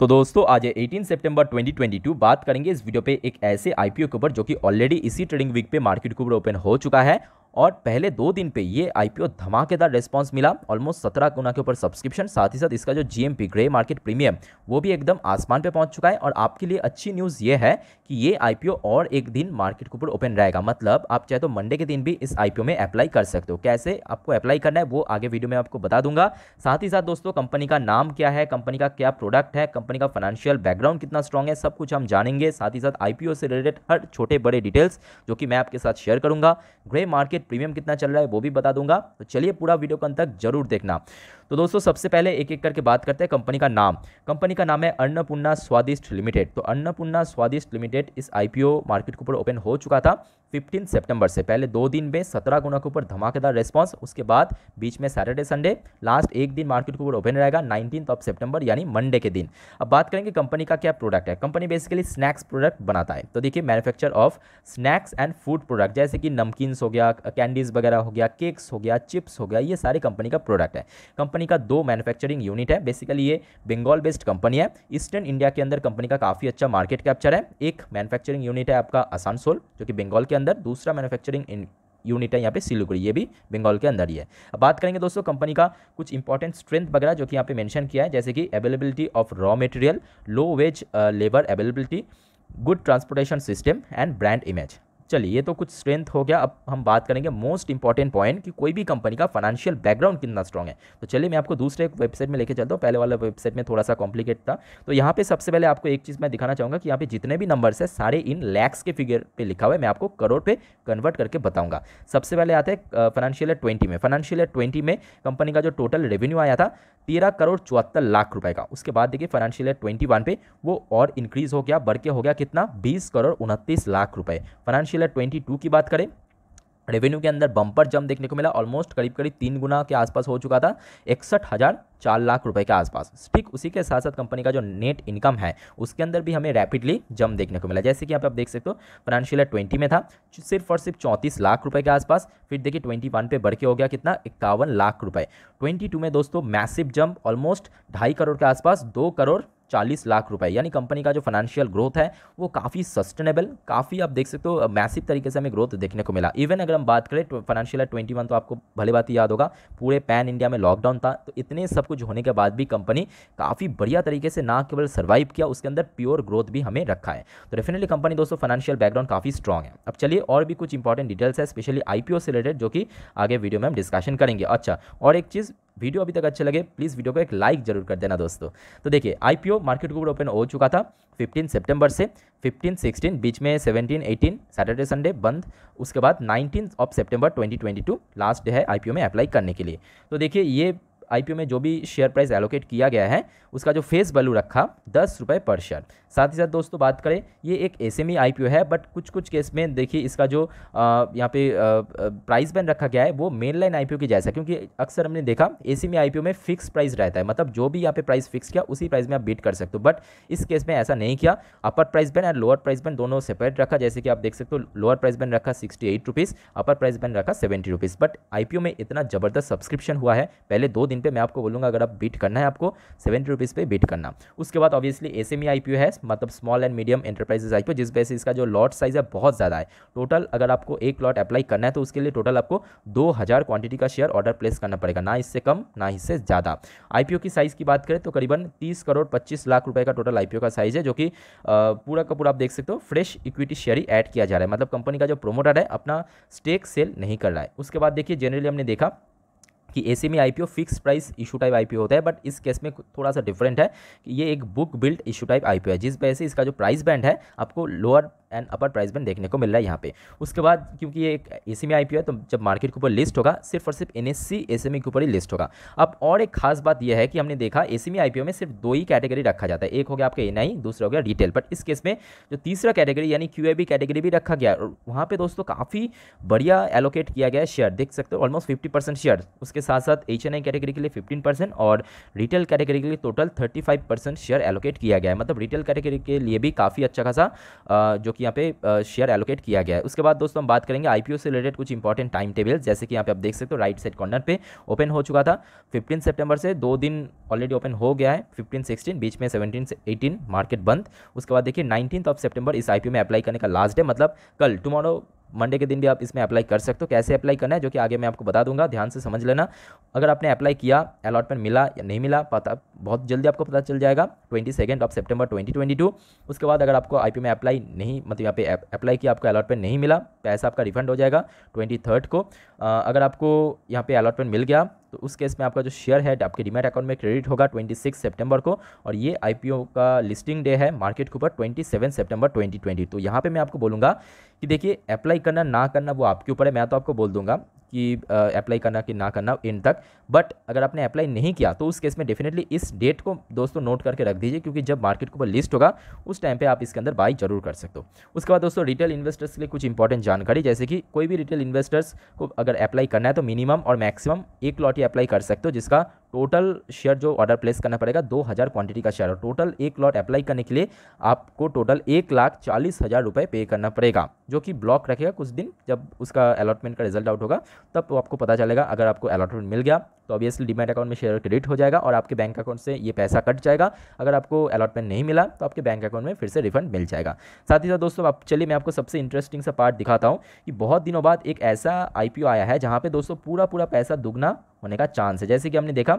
तो दोस्तों आज 18 सितंबर 2022 बात करेंगे इस वीडियो पे एक ऐसे आईपीओ के ऊपर जो कि ऑलरेडी इसी ट्रेडिंग वीक पे मार्केट के ऊपर ओपन हो चुका है और पहले दो दिन पे ये आईपीओ धमाकेदार रेस्पॉन्स मिला ऑलमोस्ट सत्रह गुना के ऊपर सब्सक्रिप्शन साथ ही साथ इसका जो जीएमपी ग्रे मार्केट प्रीमियम वो भी एकदम आसमान पे पहुंच चुका है और आपके लिए अच्छी न्यूज़ ये है कि ये आईपीओ और एक दिन मार्केट के ऊपर ओपन रहेगा मतलब आप चाहे तो मंडे के दिन भी इस आईपीओ में अप्लाई कर सकते हो कैसे आपको अप्लाई करना है वो आगे वीडियो में आपको बता दूंगा साथ ही साथ दोस्तों कंपनी का नाम क्या है कंपनी का क्या प्रोडक्ट है कंपनी का फाइनेंशियल बैकग्राउंड कितना स्ट्रॉन्ग है सब कुछ हम जानेंगे साथ ही साथ आईपीओ से रिलेटेड हर छोटे बड़े डिटेल्स जो कि मैं आपके साथ शेयर करूंगा ग्रे मार्केट प्रीमियम कितना चल रहा है वो भी बता दूंगा तो चलिए पूरा वीडियो को अंत तक जरूर देखना तो दोस्तों सबसे पहले एक एक करके बात करते हैं कंपनी का नाम कंपनी का नाम है अन्नपूर्णा स्वादिष्ट लिमिटेड तो अन्नपूर्णा स्वादिष्ट लिमिटेड इस आईपीओ मार्केट के ऊपर ओपन हो चुका था 15 सितंबर से पहले दो दिन में सत्रह गुना के ऊपर धमाकेदार रेस्पॉन्स उसके बाद बीच में सैटरडे संडे लास्ट एक दिन मार्केट के ऊपर ओपन रहेगा नाइनटीन ऑफ सेप्टेम्बर यानी मंडे के दिन अब बात करेंगे कंपनी का क्या प्रोडक्ट है कंपनी बेसिकली स्नैक्स प्रोडक्ट बनाता है तो देखिए manufacture of snacks and food product जैसे कि नमकीन्स हो गया कैंडीज़ वगैरह हो गया केक्स हो गया चिप्स हो गया ये सारी कंपनी का प्रोडक्ट है कंपनी कंपनी का दो मैन्युफैक्चरिंग यूनिट है बेसिकली ये बंगाल बेस्ड कंपनी है ईस्टर्न इंडिया के अंदर कंपनी का काफ़ी अच्छा मार्केट कैप्चर है एक मैन्युफैक्चरिंग यूनिट है आपका आसानसोल जो कि बंगाल के अंदर दूसरा मैनुफैक्चरिंग यूनिट है यहाँ पे सिलीगुड़ी ये भी बंगाल के अंदर ही है अब बात करेंगे दोस्तों कंपनी का कुछ इंपॉर्टेंट स्ट्रेंथ वगैरह जो कि यहाँ पे मेंशन किया है जैसे कि availability of raw material low wage labour availability good transportation system and brand image चलिए ये तो कुछ स्ट्रेंथ हो गया अब हम बात करेंगे मोस्ट इंपॉर्टेंट पॉइंट कि कोई भी कंपनी का फाइनेंशियल बैकग्राउंड कितना स्ट्रॉग है तो चलिए मैं आपको दूसरे एक वेबसाइट में लेके चलता हूँ पहले वाला वेबसाइट में थोड़ा सा कॉम्प्लिकेट था तो यहाँ पे सबसे पहले आपको एक चीज़ मैं दिखाना चाहूँगा कि यहाँ पे जितने भी नंबर्स है सारे इन लैक्स के फिगर पर लिखा हुआ है मैं आपको करोड़ पे कन्वर्ट करके बताऊँगा सबसे पहले आते हैं फाइनेंशियल ईयर ट्वेंटी में फाइनेंशियल ईयर ट्वेंटी में कंपनी का जो टोटल रेवेन्यू आया था तेरह करोड़ चौहत्तर लाख रुपए का उसके बाद देखिए फाइनेंशियल ईयर ट्वेंटी वन पे वो और इंक्रीज़ हो गया बढ़ के हो गया कितना बीस करोड़ उनतीस लाख रुपये फाइनेंशियल ईयर ट्वेंटी टू की बात करें रेवेन्यू के अंदर बम्पर जम देखने को मिला ऑलमोस्ट करीब करीब तीन गुना के आसपास हो चुका था इकसठ हज़ार चार लाख रुपए के आसपास ठीक उसी के साथ साथ कंपनी का जो नेट इनकम है उसके अंदर भी हमें रैपिडली जम देखने को मिला जैसे कि यहाँ पे आप देख सकते हो फाइनेंशियल ईयर ट्वेंटी में था सिर्फ और सिर्फ चौंतीस लाख रुपए के आसपास फिर देखिए ट्वेंटी वन पर बढ़ के हो गया कितना इक्यावन लाख रुपए ट्वेंटी में दोस्तों मैसिव जंप ऑलमोस्ट ढाई करोड़ के आसपास दो करोड़ चालीस लाख रुपए यानी कंपनी का जो फाइनेंशियल ग्रोथ है वो काफ़ी सस्टेनेबल काफ़ी आप देख सकते हो मैसिव तरीके से हमें ग्रोथ देखने को मिला इवन अगर हम बात करें फाइनेंशियल है ट्वेंटी वन तो आपको भले बात याद होगा पूरे पैन इंडिया में लॉकडाउन था तो इतने सब कुछ होने के बाद भी कंपनी काफ़ी बढ़िया तरीके से ना केवल सर्वाइव किया उसके अंदर प्योर ग्रोथ भी हमें रखा है तो डेफिनेटली कंपनी दोस्तों फाइनेंशियल बैकग्राउंड काफ़ी स्ट्रॉग है अब चलिए और भी कुछ इंपॉर्टेंट डिटेल्स है स्पेशली आई से रिलेटेड जो कि आगे वीडियो में हम डिस्कशन करेंगे अच्छा और एक चीज़ वीडियो अभी तक अच्छे लगे प्लीज़ वीडियो को एक लाइक जरूर कर देना दोस्तों तो देखिए आईपीओ मार्केट के ऊपर ओपन हो चुका था 15 सितंबर से 15 16 बीच में 17 18 सैटरडे संडे बंद उसके बाद 19 ऑफ सितंबर 2022 लास्ट डे है आईपीओ में अप्लाई करने के लिए तो देखिए ये आईपीओ में जो भी शेयर प्राइस एलोकेट किया गया है उसका जो फेस वैल्यू रखा दस रुपये पर शेयर साथ ही साथ दोस्तों बात करें ये एक एस एम e है बट कुछ कुछ केस में देखिए इसका जो यहाँ पे प्राइस बैंड रखा गया है वो मेन लाइन आईपीओ की जैसा क्योंकि अक्सर हमने देखा ए सी e में फिक्स प्राइस रहता है मतलब जो भी यहाँ पे प्राइस फिक्स किया उसी प्राइस में आप बीट कर सकते हो बट इस केस में ऐसा नहीं किया upper price band and lower price band दोनों सेपरेट रखा जैसे कि आप देख सकते हो लोअर प्राइस बैंड रखा sixty eight rupees upper price band रखा सेवेंटी रुपीज़ बट आई में इतना ज़बरदस्त सब्सक्रिप्शन हुआ है पहले दो दिन दिन पे मैं आपको बोलूँगा अगर आप बीट करना है आपको सेवेंटी रुपीज़ पर बीट करना उसके बाद ऑब्वियसली एस एम है मतलब स्मॉल एंड मीडियम एंटरप्राइजेज आई जिस वजह से इसका जो लॉट साइज़ है बहुत ज़्यादा है टोटल अगर आपको एक लॉट अप्लाई करना है तो उसके लिए टोटल आपको दो हज़ार क्वान्टिटी का शेयर ऑर्डर प्लेस करना पड़ेगा ना इससे कम ना इससे ज़्यादा आई की साइज़ की बात करें तो करीबन तीस करोड़ पच्चीस लाख रुपये का टोटल आई का साइज़ है जो कि पूरा का पूरा आप देख सकते हो फ्रेश इक्विटी शेयर ही ऐड किया जा रहा है मतलब कंपनी का जो प्रोमोटर है अपना स्टेक सेल नहीं कर रहा है उसके बाद देखिए जनरली हमने देखा कि ऐसे में IPO fix price issue type IPO होता है बट इस केस में थोड़ा सा डिफरेंट है कि ये एक book build issue type IPO है जिस वजह से इसका जो प्राइस बैंड है आपको lower and upper price band देखने को मिल रहा है यहाँ पे उसके बाद क्योंकि ये एक ए में आई है तो जब मार्केट के ऊपर लिस्ट होगा सिर्फ और सिर्फ एन एस e के ऊपर ही लिस्ट होगा अब और एक खास बात यह है कि हमने देखा ए में आई में सिर्फ दो ही कैटेगरी रखा जाता है एक हो गया आपका एन दूसरा हो गया डिटेल बट इस केस में जो तीसरा कैटेगरी यानी क्यू कैटेगरी भी रखा गया और वहाँ पर दोस्तों काफ़ी बढ़िया एलोकेट किया गया शेयर देख सकते हो ऑलमोस्ट फिफ्टी परसेंट शेयर उसके साथ साथ एच कैटेगरी के लिए फिफ्टीन परसेंट और रिटेल कैटेगरी के लिए total thirty five percent share allocate किया गया है मतलब रिटेल कैटेगरी के लिए भी काफ़ी अच्छा खासा जो कि यहाँ पे शेयर एलोकेट किया गया है उसके बाद दोस्तों हम बात करेंगे आईपीओ से रिलेटेड कुछ इंपॉर्टेंट टाइम टेबल जैसे कि यहाँ पे आप देख सकते हो राइट साइड कॉर्नर पर ओपन हो चुका था फिफ्टीन सेप्टेम्बर से दो दिन ऑलरेडी ओपन हो गया है 15 16 बीच में 17 से 18 मार्केट बंद उसके बाद देखिए नाइनटीन ऑफ सेप्टेम्बर इस आईपीओ में अप्लाई करने का लास्ट डे मतलब कल टुमारो मंडे के दिन भी आप इसमें अप्लाई कर सकते हो कैसे अप्लाई करना है जो कि आगे मैं आपको बता दूंगा ध्यान से समझ लेना अगर आपने अप्लाई किया अलॉटमेंट मिला या नहीं मिला पता बहुत जल्दी आपको पता चल जाएगा twenty second of September twenty twenty two उसके बाद अगर आपको आई में अप्लाई नहीं मतलब यहाँ पे अप्लाई किया आपको अलॉटमेंट नहीं मिला पैसा आपका रिफंड हो जाएगा ट्वेंटी थर्ड को अगर आपको यहाँ पे अलॉटमेंट मिल गया तो उस केस में आपका जो शेयर है आपके डिमेट अकाउंट में क्रेडिट होगा 26 सितंबर को और ये आईपीओ का लिस्टिंग डे है मार्केट के ऊपर 27 सितंबर 2020 तो यहाँ पे मैं आपको बोलूँगा कि देखिए अप्लाई करना ना करना वो आपके ऊपर है मैं तो आपको बोल दूंगा कि अप्लाई करना कि ना करना एंड तक बट अगर आपने अप्लाई नहीं किया तो उस केस में डेफिनेटली इस डेट को दोस्तों नोट करके रख दीजिए क्योंकि जब मार्केट के ऊपर लिस्ट होगा उस टाइम पे आप इसके अंदर बाई जरूर कर सकते हो उसके बाद दोस्तों रिटेल इन्वेस्टर्स के लिए कुछ इंपॉर्टेंट जानकारी जैसे कि कोई भी रिटेल इन्वेस्टर्स को अगर अप्लाई करना है तो मिनिमम और मैक्सिमम एक लॉट ही अप्लाई कर सकते हो जिसका टोटल शेयर जो ऑर्डर प्लेस करना पड़ेगा दो हज़ार क्वान्टिटी का शेयर और टोटल एक लॉट अप्लाई करने के लिए आपको टोटल एक लाख चालीस हज़ार रुपये पे करना पड़ेगा जो कि ब्लॉक रखेगा कुछ दिन जब उसका अलॉटमेंट का रिजल्ट आउट होगा तब तो आपको पता चलेगा अगर आपको अलॉटमेंट मिल गया तो ऑब्वियसली डिमेट अकाउंट में शेयर क्रेडिट हो जाएगा और आपके बैंक अकाउंट से ये पैसा कट जाएगा अगर आपको अलॉटमेंट नहीं मिला तो आपके बैंक अकाउंट में फिर से रिफंड मिल जाएगा साथ ही साथ दोस्तों आप चलिए मैं आपको सबसे इंटरेस्टिंग सा पार्ट दिखाता हूँ कि बहुत दिनों बाद एक ऐसा आई आया है जहाँ पर दोस्तों पूरा पूरा पैसा दुगना होने का चांस है जैसे कि हमने देखा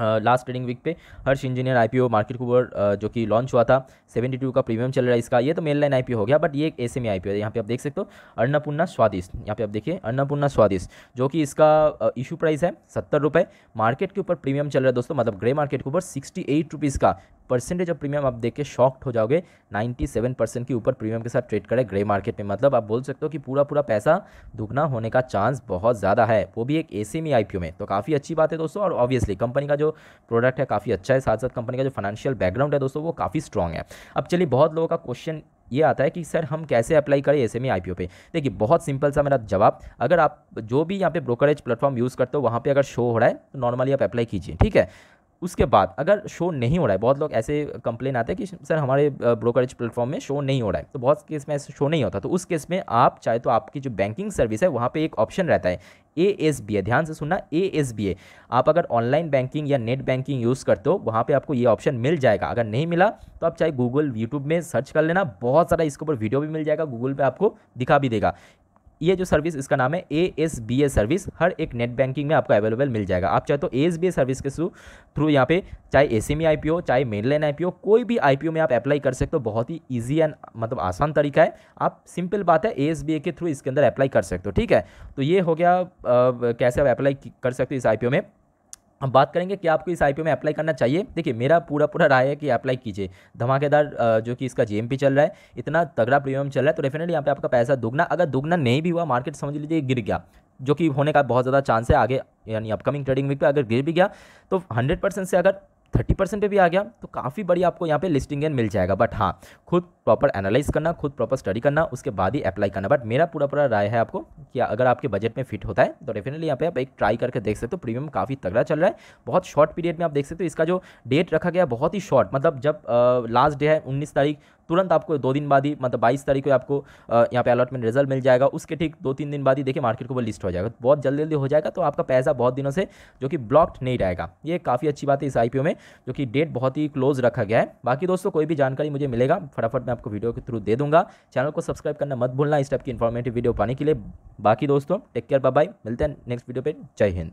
लास्ट ट्रेडिंग वीक पे हर्ष इंजीनियर आईपीओ मार्केट के ऊपर जो कि लॉन्च हुआ था 72 का प्रीमियम चल रहा है इसका ये तो मेन लाइन आईपीओ हो गया बट ये एक एसएमई आईपीओ e है यहाँ पे आप देख सकते हो अन्नपूर्णा स्वादिष्ट यहाँ पे आप देखिए अन्नपूर्णा स्वादिष्ट जो कि इसका इशू प्राइस है सत्तर रुपये मार्केट के ऊपर प्रीमियम चल रहा है दोस्तों मतलब ग्रे मार्केट के ऊपर सिक्सटी एट रुपीज़ का परसेंटेज ऑफ प्रीमियम आप देख के शॉक्ट हो जाओगे 97 परसेंट के ऊपर प्रीमियम के साथ ट्रेड करें ग्रे मार्केट में मतलब आप बोल सकते हो कि पूरा पूरा पैसा दुगना होने का चांस बहुत ज़्यादा है वो भी एक ए सी में आई में तो काफ़ी अच्छी बात है दोस्तों और ऑब्वियसली कंपनी का जो प्रोडक्ट है काफ़ी अच्छा है साथ साथ कंपनी का जो फाइनेंशियल बैकग्राउंड है दोस्तों वो काफ़ी स्ट्रॉग है अब चलिए बहुत लोगों का क्वेश्चन ये आता है कि सर हम कैसे अप्लाई करें एस एम आई पे देखिए बहुत सिंपल सा मेरा जवाब अगर आप जो भी यहाँ पे ब्रोकरेज प्लेटफॉर्म यूज़ करते हो वहाँ पे अगर शो हो रहा है तो नॉर्मली आप अप्लाई कीजिए ठीक है उसके बाद अगर शो नहीं हो रहा है बहुत लोग ऐसे कंप्लेन आते हैं कि सर हमारे ब्रोकरेज प्लेटफॉर्म में शो नहीं हो रहा है तो बहुत केस में शो नहीं होता तो उस केस में आप चाहे तो आपकी जो बैंकिंग सर्विस है वहाँ पे एक ऑप्शन रहता है ए एस बी ए ध्यान से सुनना ए एस बी ए आप अगर ऑनलाइन बैंकिंग या नेट बैंकिंग यूज़ करते हो वहाँ पे आपको ये ऑप्शन मिल जाएगा अगर नहीं मिला तो आप चाहे गूगल यूट्यूब में सर्च कर लेना बहुत सारा इसके ऊपर वीडियो भी मिल जाएगा गूगल पे आपको दिखा भी देगा ये जो सर्विस इसका नाम है A S B A service हर एक नेट बैंकिंग में आपको अवेलेबल मिल जाएगा आप चाहे तो A S B A service के थ्रू थ्रू यहाँ पे चाहे ए सी एम आई पी ओ चाहे mainline I P O कोई भी आई पी ओ में आप अप्लाई कर सकते हो बहुत ही ईजी एंड मतलब आसान तरीका है आप सिंपल बात है ए एस बी ए के थ्रू इसके अंदर अप्लाई कर सकते हो ठीक है तो ये हो गया आ, कैसे आप अप्लाई कर सकते हो इस आई पी ओ में अब बात करेंगे कि आपको इस आईपीओ में अप्लाई करना चाहिए देखिए मेरा पूरा पूरा राय है कि अप्लाई कीजिए धमाकेदार जो कि इसका जीएमपी चल रहा है इतना तगड़ा प्रीमियम चल रहा है तो डेफिनेटली यहाँ पे आपका पैसा दुगना अगर दुगना नहीं भी हुआ मार्केट समझ लीजिए गिर गया जो कि होने का बहुत ज़्यादा चांस है आगे यानी अपकमिंग ट्रेडिंग वीक पर अगर गिर भी गया तो हंड्रेड परसेंट से अगर थर्टी परसेंट पर भी आ गया तो काफ़ी बड़ी आपको यहाँ पे लिस्टिंग गेन मिल जाएगा बट हाँ खुद प्रॉपर एनालाइज करना खुद प्रॉपर स्टडी करना उसके बाद ही अप्लाई करना बट मेरा पूरा पूरा राय है आपको कि अगर आपके बजट में फिट होता है तो डेफिनेटली यहाँ पे आप एक ट्राई करके देख सकते हो प्रीमियम काफ़ी तगड़ा चल रहा है बहुत शॉर्ट पीरियड में आप देख सकते हो इसका जो डेट रखा गया बहुत ही शॉर्ट मतलब जब लास्ट डे है उन्नीस तारीख तुरंत आपको दो दिन बाद ही मतलब बाईस तारीख को आपको यहाँ पे अलॉटमेंट रिजल्ट मिल जाएगा उसके ठीक दो तीन दिन बाद ही देखिए मार्केट को वो लिस्ट हो जाएगा बहुत जल्दी जल्दी हो जाएगा तो आपका पैसा बहुत दिनों से जो कि ब्लॉक्ड नहीं रहेगा ये काफ़ी अच्छी बात है इस आई में जो कि डेट बहुत ही क्लोज रखा गया है बाकी दोस्तों कोई भी जानकारी मुझे मिलेगा फटाफट मैं आपको वीडियो के थ्रू दे दूँगा चैनल को सब्सक्राइब करना मत भूलना इस टाइप की इन्फॉर्मेटिव वीडियो पाने के लिए बाकी दोस्तों टेक केयर बाय मिलते हैं नेक्स्ट वीडियो पर जय हिंद